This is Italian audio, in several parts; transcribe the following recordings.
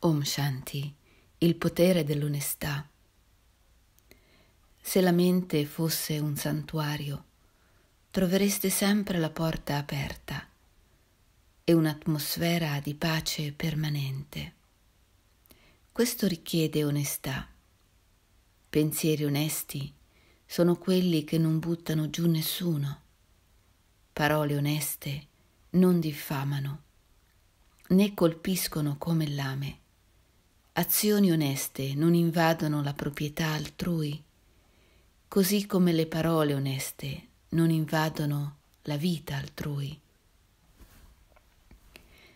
Om Shanti, il potere dell'onestà. Se la mente fosse un santuario, trovereste sempre la porta aperta e un'atmosfera di pace permanente. Questo richiede onestà. Pensieri onesti sono quelli che non buttano giù nessuno. Parole oneste non diffamano né colpiscono come lame azioni oneste non invadono la proprietà altrui, così come le parole oneste non invadono la vita altrui.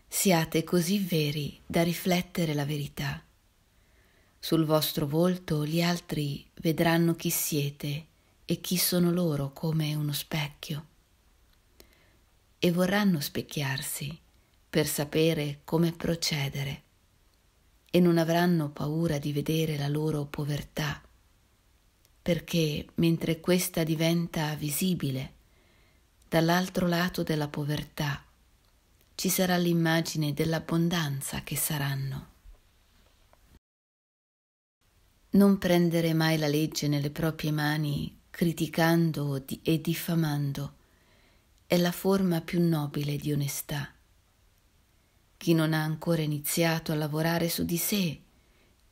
Siate così veri da riflettere la verità. Sul vostro volto gli altri vedranno chi siete e chi sono loro come uno specchio. E vorranno specchiarsi per sapere come procedere e non avranno paura di vedere la loro povertà, perché mentre questa diventa visibile, dall'altro lato della povertà ci sarà l'immagine dell'abbondanza che saranno. Non prendere mai la legge nelle proprie mani criticando e diffamando è la forma più nobile di onestà. Chi non ha ancora iniziato a lavorare su di sé,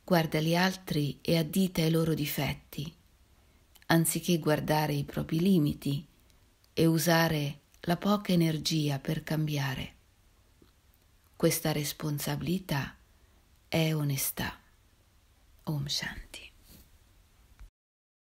guarda gli altri e addita i loro difetti, anziché guardare i propri limiti e usare la poca energia per cambiare. Questa responsabilità è onestà. Om Shanti.